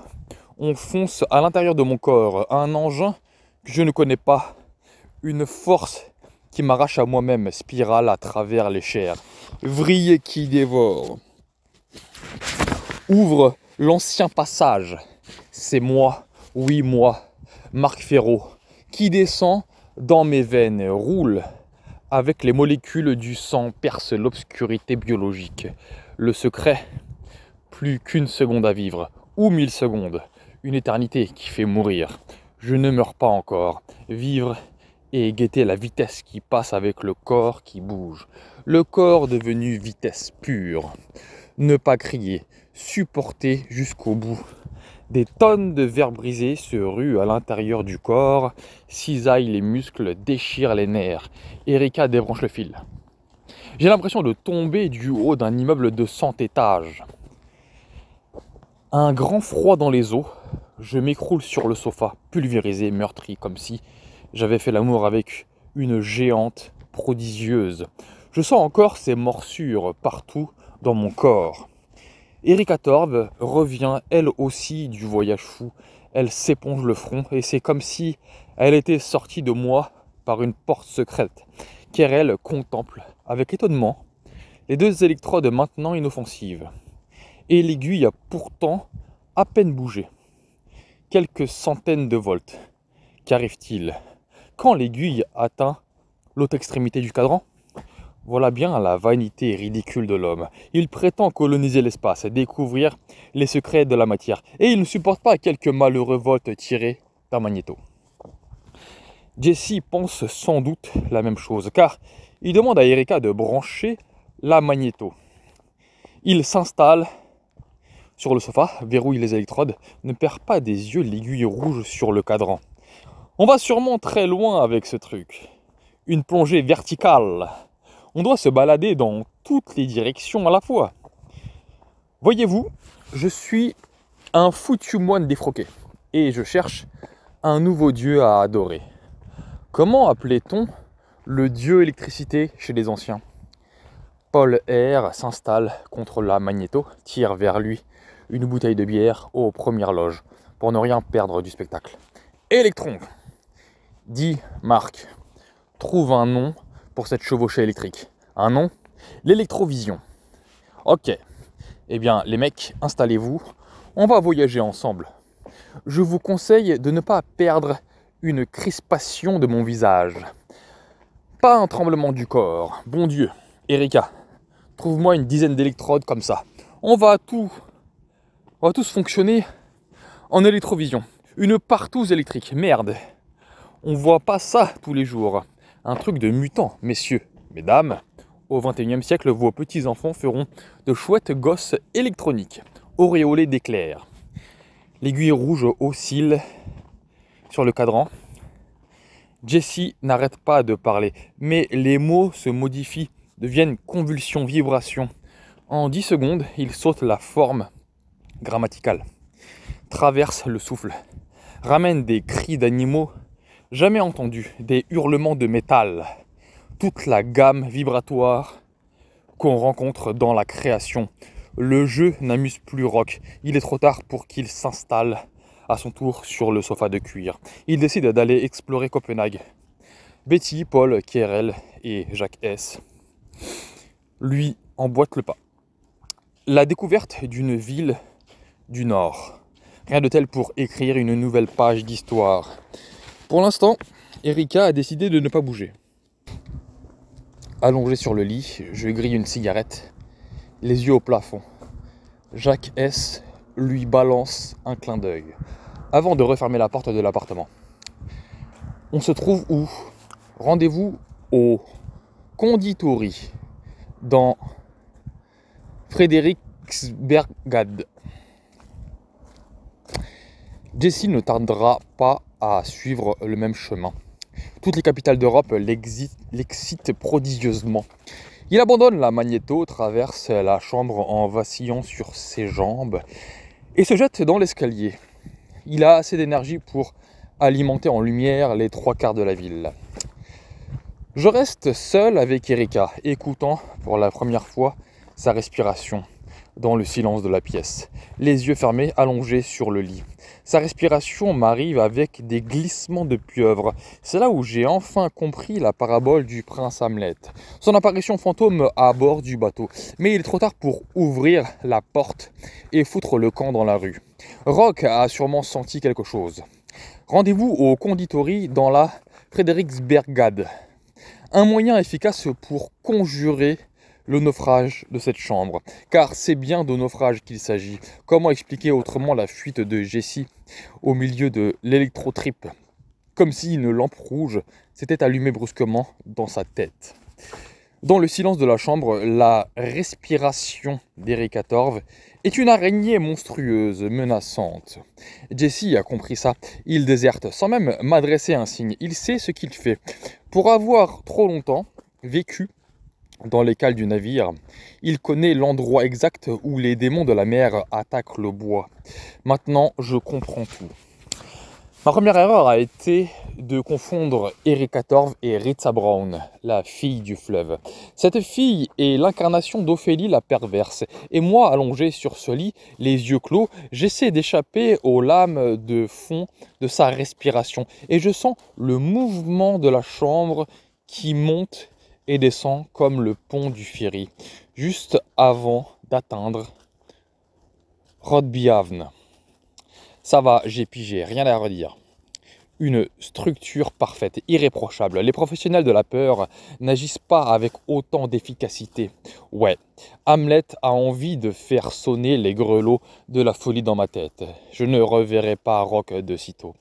on fonce à l'intérieur de mon corps, un engin que je ne connais pas, une force qui m'arrache à moi-même, spirale à travers les chairs, vrille qui dévore. Ouvre l'ancien passage, c'est moi, oui moi, Marc Ferraud, qui descend dans mes veines, roule avec les molécules du sang, perce l'obscurité biologique. Le secret, plus qu'une seconde à vivre, ou mille secondes une éternité qui fait mourir. Je ne meurs pas encore. Vivre et guetter la vitesse qui passe avec le corps qui bouge. Le corps devenu vitesse pure. Ne pas crier, supporter jusqu'au bout. Des tonnes de verres brisés se ruent à l'intérieur du corps, cisaillent les muscles, déchirent les nerfs. Erika débranche le fil. J'ai l'impression de tomber du haut d'un immeuble de 100 étages. Un grand froid dans les os, je m'écroule sur le sofa, pulvérisé, meurtri, comme si j'avais fait l'amour avec une géante prodigieuse. Je sens encore ces morsures partout dans mon corps. Erika Torb revient elle aussi du voyage fou. Elle s'éponge le front et c'est comme si elle était sortie de moi par une porte secrète. car elle contemple avec étonnement les deux électrodes maintenant inoffensives et l'aiguille a pourtant à peine bougé. Quelques centaines de volts. Qu'arrive-t-il Quand l'aiguille atteint l'autre extrémité du cadran, voilà bien la vanité ridicule de l'homme. Il prétend coloniser l'espace, et découvrir les secrets de la matière, et il ne supporte pas quelques malheureux volts tirés d'un magnéto. Jesse pense sans doute la même chose, car il demande à Erika de brancher la magnéto. Il s'installe sur le sofa, verrouille les électrodes, ne perd pas des yeux l'aiguille rouge sur le cadran. On va sûrement très loin avec ce truc. Une plongée verticale. On doit se balader dans toutes les directions à la fois. Voyez-vous, je suis un foutu moine défroqué et je cherche un nouveau dieu à adorer. Comment appelait-on le dieu électricité chez les anciens Paul R s'installe contre la magnéto, tire vers lui une bouteille de bière aux premières loges pour ne rien perdre du spectacle. Electron, dit Marc, trouve un nom pour cette chevauchée électrique. Un nom L'électrovision. Ok. Eh bien, les mecs, installez-vous. On va voyager ensemble. Je vous conseille de ne pas perdre une crispation de mon visage. Pas un tremblement du corps. Bon Dieu, Erika, trouve-moi une dizaine d'électrodes comme ça. On va tout on va tous fonctionner en électrovision. Une partouze électrique, merde. On voit pas ça tous les jours. Un truc de mutant, messieurs, mesdames. Au XXIe siècle, vos petits-enfants feront de chouettes gosses électroniques, auréolées d'éclairs. L'aiguille rouge oscille sur le cadran. Jesse n'arrête pas de parler, mais les mots se modifient, deviennent convulsions, vibrations. En 10 secondes, il saute la forme Grammatical Traverse le souffle. Ramène des cris d'animaux jamais entendus, des hurlements de métal. Toute la gamme vibratoire qu'on rencontre dans la création. Le jeu n'amuse plus Rock. Il est trop tard pour qu'il s'installe à son tour sur le sofa de cuir. Il décide d'aller explorer Copenhague. Betty, Paul, Kerel et Jacques S. lui emboîtent le pas. La découverte d'une ville du Nord. Rien de tel pour écrire une nouvelle page d'histoire. Pour l'instant, Erika a décidé de ne pas bouger. Allongé sur le lit, je grille une cigarette, les yeux au plafond. Jacques S lui balance un clin d'œil avant de refermer la porte de l'appartement. On se trouve où Rendez-vous au Conditori dans Bergade. Jesse ne tardera pas à suivre le même chemin. Toutes les capitales d'Europe l'excitent prodigieusement. Il abandonne la magnéto, traverse la chambre en vacillant sur ses jambes et se jette dans l'escalier. Il a assez d'énergie pour alimenter en lumière les trois quarts de la ville. Je reste seul avec Erika, écoutant pour la première fois sa respiration dans le silence de la pièce, les yeux fermés allongés sur le lit. Sa respiration m'arrive avec des glissements de pieuvre. C'est là où j'ai enfin compris la parabole du prince Hamlet. Son apparition fantôme à bord du bateau. Mais il est trop tard pour ouvrir la porte et foutre le camp dans la rue. Rock a sûrement senti quelque chose. Rendez-vous au conditori dans la Frederiksbergade. Un moyen efficace pour conjurer le naufrage de cette chambre. Car c'est bien de naufrage qu'il s'agit. Comment expliquer autrement la fuite de Jessie au milieu de lélectro l'électrotrip Comme si une lampe rouge s'était allumée brusquement dans sa tête. Dans le silence de la chambre, la respiration d'Erika Torv est une araignée monstrueuse, menaçante. Jessie a compris ça. Il déserte sans même m'adresser un signe. Il sait ce qu'il fait. Pour avoir trop longtemps vécu dans les cales du navire. Il connaît l'endroit exact où les démons de la mer attaquent le bois. Maintenant, je comprends tout. Ma première erreur a été de confondre Erika Torv et Rita Brown, la fille du fleuve. Cette fille est l'incarnation d'Ophélie la perverse, et moi, allongé sur ce lit, les yeux clos, j'essaie d'échapper aux lames de fond de sa respiration, et je sens le mouvement de la chambre qui monte et descend comme le pont du ferry, juste avant d'atteindre Rodbyavn. Ça va, j'ai pigé, rien à redire. Une structure parfaite, irréprochable. Les professionnels de la peur n'agissent pas avec autant d'efficacité. Ouais, Hamlet a envie de faire sonner les grelots de la folie dans ma tête. Je ne reverrai pas Rock de sitôt,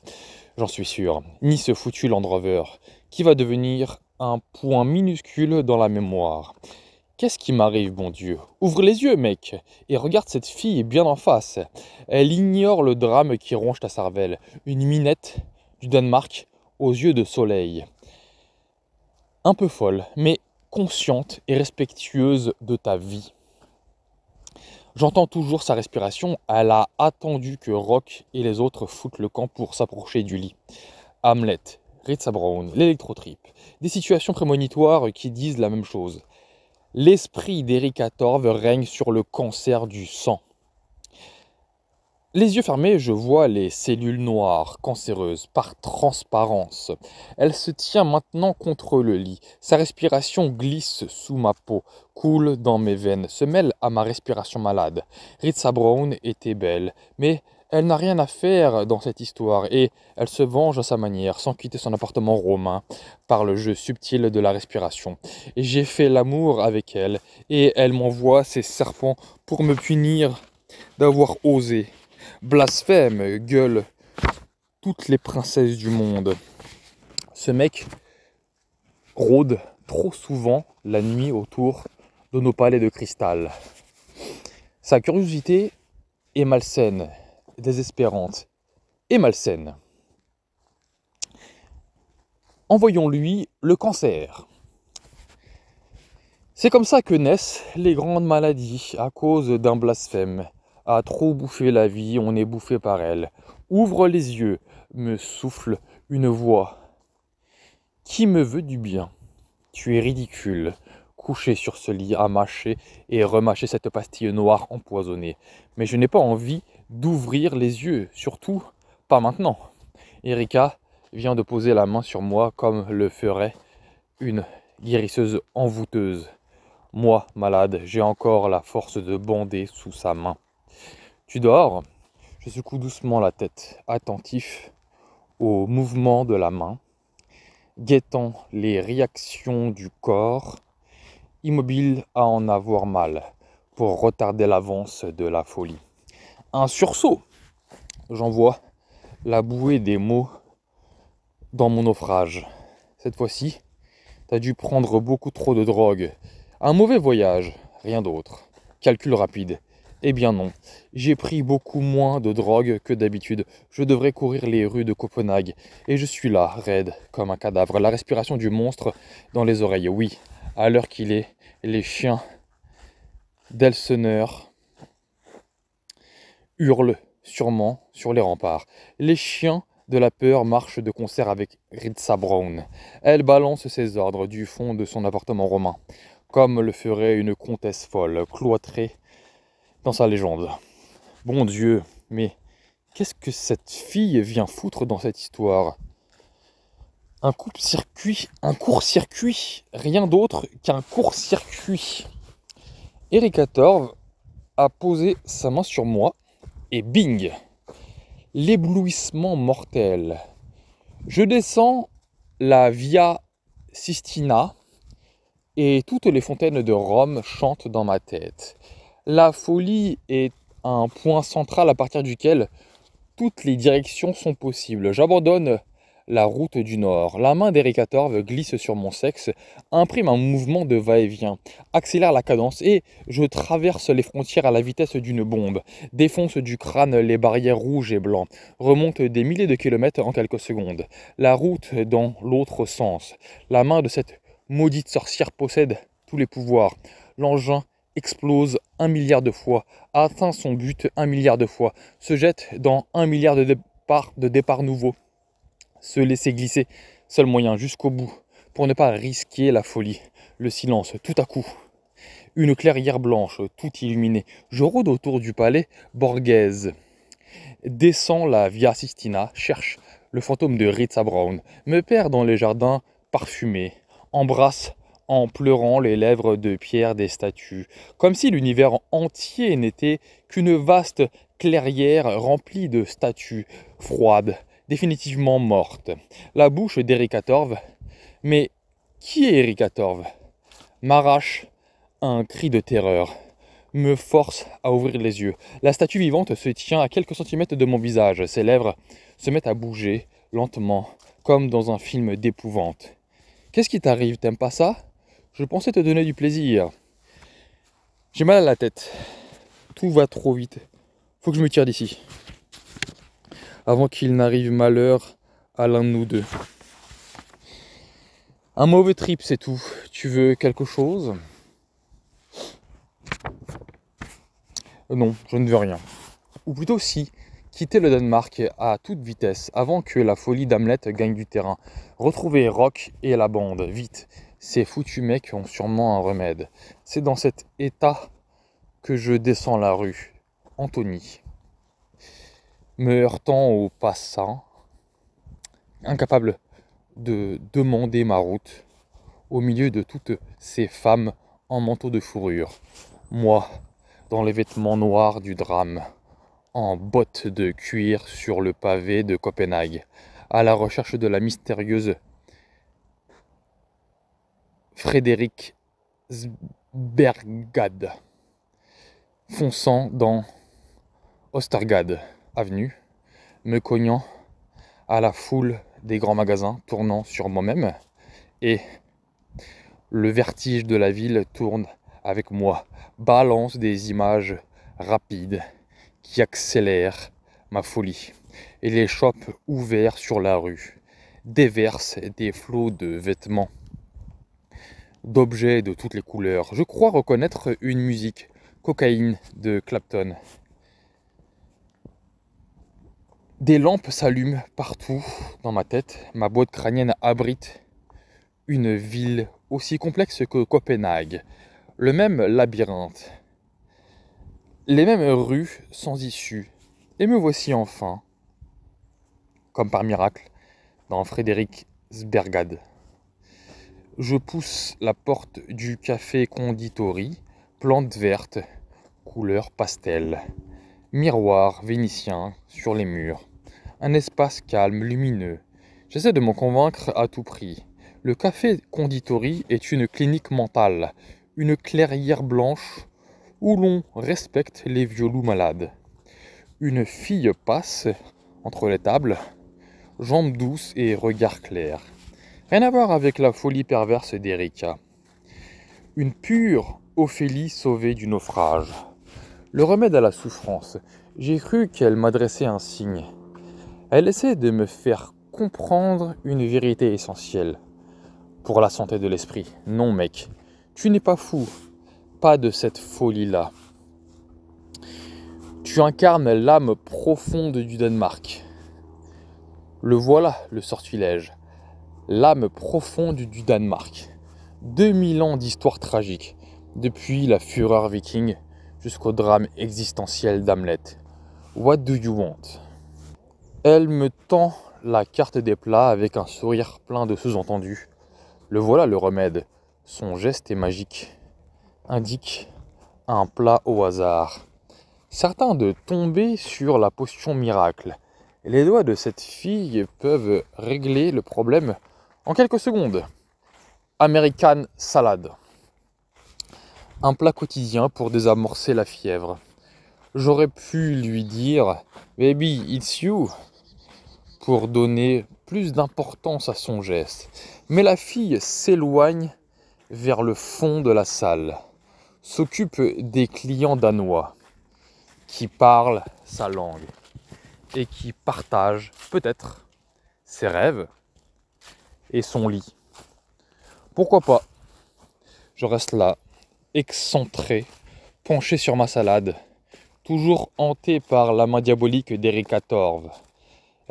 j'en suis sûr, ni ce foutu Land Rover, qui va devenir un point minuscule dans la mémoire. Qu'est-ce qui m'arrive, bon Dieu Ouvre les yeux, mec, et regarde cette fille bien en face. Elle ignore le drame qui ronge ta cervelle. Une minette du Danemark aux yeux de soleil. Un peu folle, mais consciente et respectueuse de ta vie. J'entends toujours sa respiration, elle a attendu que Rock et les autres foutent le camp pour s'approcher du lit. Hamlet, Ritza Brown, l'électrotrip, des situations prémonitoires qui disent la même chose. L'esprit d'Erika Torv règne sur le cancer du sang. Les yeux fermés, je vois les cellules noires, cancéreuses, par transparence. Elle se tient maintenant contre le lit. Sa respiration glisse sous ma peau, coule dans mes veines, se mêle à ma respiration malade. Ritza Brown était belle, mais elle n'a rien à faire dans cette histoire et elle se venge à sa manière, sans quitter son appartement romain, par le jeu subtil de la respiration. J'ai fait l'amour avec elle et elle m'envoie ses serpents pour me punir d'avoir osé. Blasphème, gueule, toutes les princesses du monde. Ce mec rôde trop souvent la nuit autour de nos palais de cristal. Sa curiosité est malsaine désespérante et malsaine. Envoyons-lui le cancer. C'est comme ça que naissent les grandes maladies à cause d'un blasphème. À trop bouffer la vie, on est bouffé par elle. Ouvre les yeux, me souffle une voix. Qui me veut du bien Tu es ridicule, couché sur ce lit à mâcher et remâcher cette pastille noire empoisonnée. Mais je n'ai pas envie d'ouvrir les yeux, surtout pas maintenant. Erika vient de poser la main sur moi comme le ferait une guérisseuse envoûteuse. Moi, malade, j'ai encore la force de bander sous sa main. Tu dors Je secoue doucement la tête, attentif au mouvement de la main, guettant les réactions du corps, immobile à en avoir mal pour retarder l'avance de la folie un sursaut. J'envoie la bouée des mots dans mon naufrage. Cette fois-ci, t'as dû prendre beaucoup trop de drogue. Un mauvais voyage, rien d'autre. Calcul rapide. Eh bien non, j'ai pris beaucoup moins de drogue que d'habitude. Je devrais courir les rues de Copenhague. Et je suis là, raide, comme un cadavre, la respiration du monstre dans les oreilles. Oui, à l'heure qu'il est, les chiens d'Elseneur hurle sûrement sur les remparts. Les chiens de la peur marchent de concert avec Ritza Brown. Elle balance ses ordres du fond de son appartement romain, comme le ferait une comtesse folle, cloîtrée dans sa légende. Bon Dieu, mais qu'est-ce que cette fille vient foutre dans cette histoire Un court circuit un court-circuit, rien d'autre qu'un court-circuit. Eric XIV a posé sa main sur moi et bing, l'éblouissement mortel. Je descends la Via Sistina et toutes les fontaines de Rome chantent dans ma tête. La folie est un point central à partir duquel toutes les directions sont possibles. J'abandonne la route du Nord. La main d'Eric glisse sur mon sexe, imprime un mouvement de va-et-vient, accélère la cadence et je traverse les frontières à la vitesse d'une bombe, défonce du crâne les barrières rouges et blancs, remonte des milliers de kilomètres en quelques secondes. La route dans l'autre sens. La main de cette maudite sorcière possède tous les pouvoirs. L'engin explose un milliard de fois, atteint son but un milliard de fois, se jette dans un milliard de départs de nouveaux, se laisser glisser, seul moyen jusqu'au bout, pour ne pas risquer la folie, le silence, tout à coup. Une clairière blanche, tout illuminée, je rôde autour du palais Borghese. Descends la Via Sistina, cherche le fantôme de Ritza Brown, me perd dans les jardins parfumés, embrasse en pleurant les lèvres de pierre des statues, comme si l'univers entier n'était qu'une vaste clairière remplie de statues froides, définitivement morte. La bouche d'Eric Torv, Mais qui est Eric Torv, M'arrache un cri de terreur me force à ouvrir les yeux. La statue vivante se tient à quelques centimètres de mon visage. Ses lèvres se mettent à bouger lentement, comme dans un film d'épouvante. Qu'est-ce qui t'arrive T'aimes pas ça Je pensais te donner du plaisir. J'ai mal à la tête. Tout va trop vite. Faut que je me tire d'ici avant qu'il n'arrive malheur à l'un de nous deux. Un mauvais trip, c'est tout. Tu veux quelque chose euh, Non, je ne veux rien. Ou plutôt si, quitter le Danemark à toute vitesse avant que la folie d'Hamlet gagne du terrain. Retrouver Rock et la bande, vite. Ces foutus mecs ont sûrement un remède. C'est dans cet état que je descends la rue. Anthony me heurtant aux incapable de demander ma route au milieu de toutes ces femmes en manteau de fourrure, moi dans les vêtements noirs du drame, en bottes de cuir sur le pavé de Copenhague, à la recherche de la mystérieuse Frédéric Sbergad, fonçant dans Ostergade avenue, me cognant à la foule des grands magasins, tournant sur moi-même. Et le vertige de la ville tourne avec moi, balance des images rapides qui accélèrent ma folie. Et les shops ouverts sur la rue déversent des flots de vêtements, d'objets de toutes les couleurs. Je crois reconnaître une musique, cocaïne de Clapton. Des lampes s'allument partout dans ma tête. Ma boîte crânienne abrite une ville aussi complexe que Copenhague. Le même labyrinthe. Les mêmes rues sans issue. Et me voici enfin, comme par miracle, dans Frédéric Sbergade. Je pousse la porte du café Conditori, plantes vertes, couleur pastel, miroir vénitien sur les murs un espace calme, lumineux. J'essaie de m'en convaincre à tout prix. Le café conditori est une clinique mentale, une clairière blanche où l'on respecte les vieux loups malades. Une fille passe entre les tables, jambes douces et regard clair. Rien à voir avec la folie perverse d'Erika. Une pure Ophélie sauvée du naufrage. Le remède à la souffrance. J'ai cru qu'elle m'adressait un signe. Elle essaie de me faire comprendre une vérité essentielle pour la santé de l'esprit. Non, mec, tu n'es pas fou, pas de cette folie-là. Tu incarnes l'âme profonde du Danemark. Le voilà, le sortilège. L'âme profonde du Danemark. 2000 ans d'histoire tragique, depuis la fureur viking jusqu'au drame existentiel d'Hamlet. What do you want? Elle me tend la carte des plats avec un sourire plein de sous-entendus. Le voilà le remède. Son geste est magique. Indique un plat au hasard. Certains de tomber sur la potion miracle. Les doigts de cette fille peuvent régler le problème en quelques secondes. American Salad. Un plat quotidien pour désamorcer la fièvre. J'aurais pu lui dire Baby, it's you, pour donner plus d'importance à son geste. Mais la fille s'éloigne vers le fond de la salle, s'occupe des clients danois qui parlent sa langue et qui partagent peut-être ses rêves et son lit. Pourquoi pas Je reste là, excentré, penché sur ma salade, toujours hanté par la main diabolique d'Eric XIV.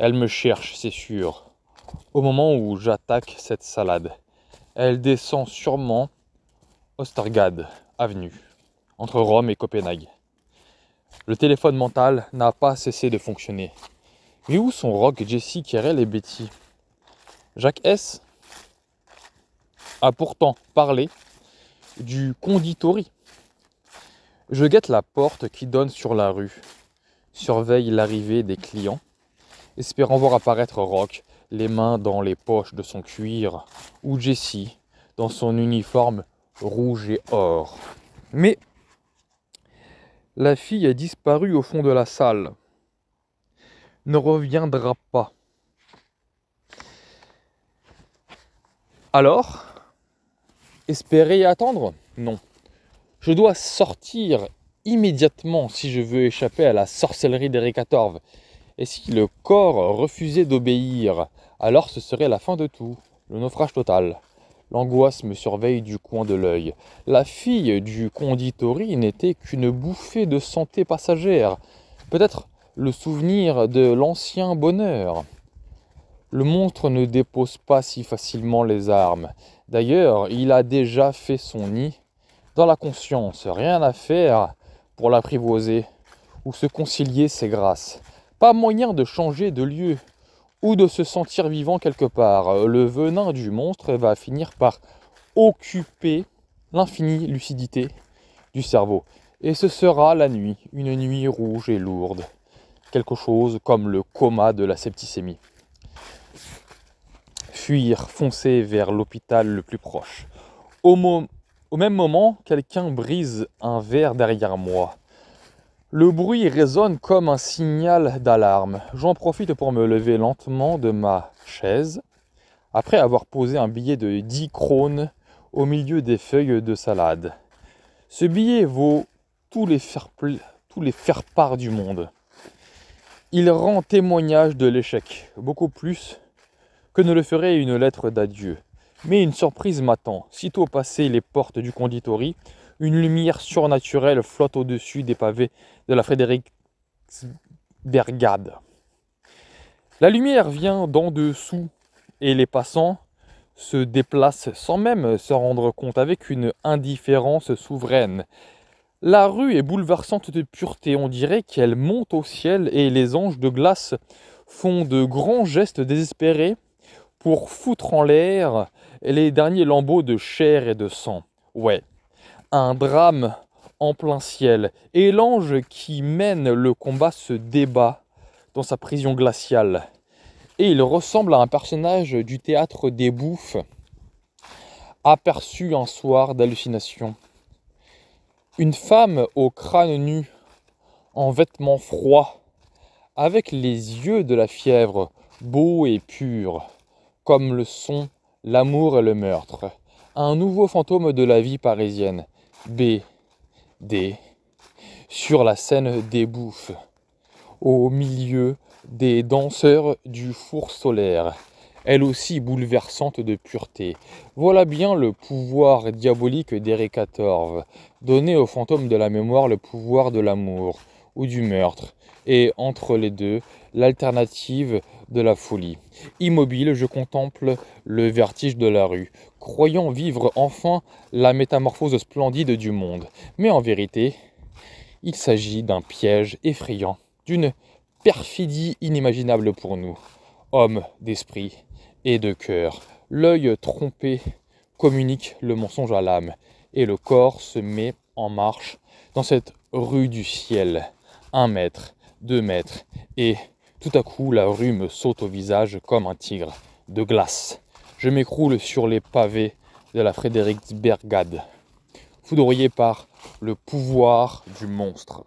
Elle me cherche, c'est sûr. Au moment où j'attaque cette salade, elle descend sûrement Ostergade Avenue, entre Rome et Copenhague. Le téléphone mental n'a pas cessé de fonctionner. Mais où sont Rock, Jessie, Kerel et Betty Jacques S a pourtant parlé du conditori. Je guette la porte qui donne sur la rue, surveille l'arrivée des clients espérant voir apparaître Rock, les mains dans les poches de son cuir, ou Jessie, dans son uniforme rouge et or. Mais la fille a disparu au fond de la salle, ne reviendra pas. Alors, espérer et attendre Non. Je dois sortir immédiatement si je veux échapper à la sorcellerie d'Eric et si le corps refusait d'obéir, alors ce serait la fin de tout, le naufrage total. L'angoisse me surveille du coin de l'œil. La fille du conditori n'était qu'une bouffée de santé passagère, peut-être le souvenir de l'ancien bonheur. Le monstre ne dépose pas si facilement les armes. D'ailleurs, il a déjà fait son nid dans la conscience, rien à faire pour l'apprivoiser ou se concilier ses grâces. Pas moyen de changer de lieu ou de se sentir vivant quelque part. Euh, le venin du monstre va finir par occuper l'infinie lucidité du cerveau. Et ce sera la nuit, une nuit rouge et lourde, quelque chose comme le coma de la septicémie. Fuir, foncer vers l'hôpital le plus proche. Au, au même moment, quelqu'un brise un verre derrière moi. Le bruit résonne comme un signal d'alarme. J'en profite pour me lever lentement de ma chaise, après avoir posé un billet de 10 crônes au milieu des feuilles de salade. Ce billet vaut tous les faire-part du monde. Il rend témoignage de l'échec, beaucoup plus que ne le ferait une lettre d'adieu. Mais une surprise m'attend. Sitôt passé les portes du conditori, une lumière surnaturelle flotte au-dessus des pavés de la Frédéric Bergade. La lumière vient d'en dessous et les passants se déplacent sans même se rendre compte avec une indifférence souveraine. La rue est bouleversante de pureté, on dirait qu'elle monte au ciel et les anges de glace font de grands gestes désespérés pour foutre en l'air les derniers lambeaux de chair et de sang. Ouais, un drame en plein ciel. Et l'ange qui mène le combat se débat dans sa prison glaciale. Et il ressemble à un personnage du théâtre des bouffes, aperçu un soir d'hallucination. Une femme au crâne nu, en vêtements froids, avec les yeux de la fièvre, beaux et purs, comme le sont l'amour et le meurtre. Un nouveau fantôme de la vie parisienne B, D, sur la scène des bouffes, au milieu des danseurs du four solaire, elle aussi bouleversante de pureté. Voilà bien le pouvoir diabolique XIV. Donnez au fantôme de la mémoire le pouvoir de l'amour ou du meurtre, et entre les deux, l'alternative de la folie. Immobile, je contemple le vertige de la rue, croyant vivre enfin la métamorphose splendide du monde. Mais en vérité, il s'agit d'un piège effrayant, d'une perfidie inimaginable pour nous, hommes d'esprit et de cœur. L'œil trompé communique le mensonge à l'âme, et le corps se met en marche dans cette rue du ciel. Un mètre, deux mètres, et tout à coup, la rue me saute au visage comme un tigre de glace. Je m'écroule sur les pavés de la Frédéric Bergade, foudroyé par le pouvoir du monstre.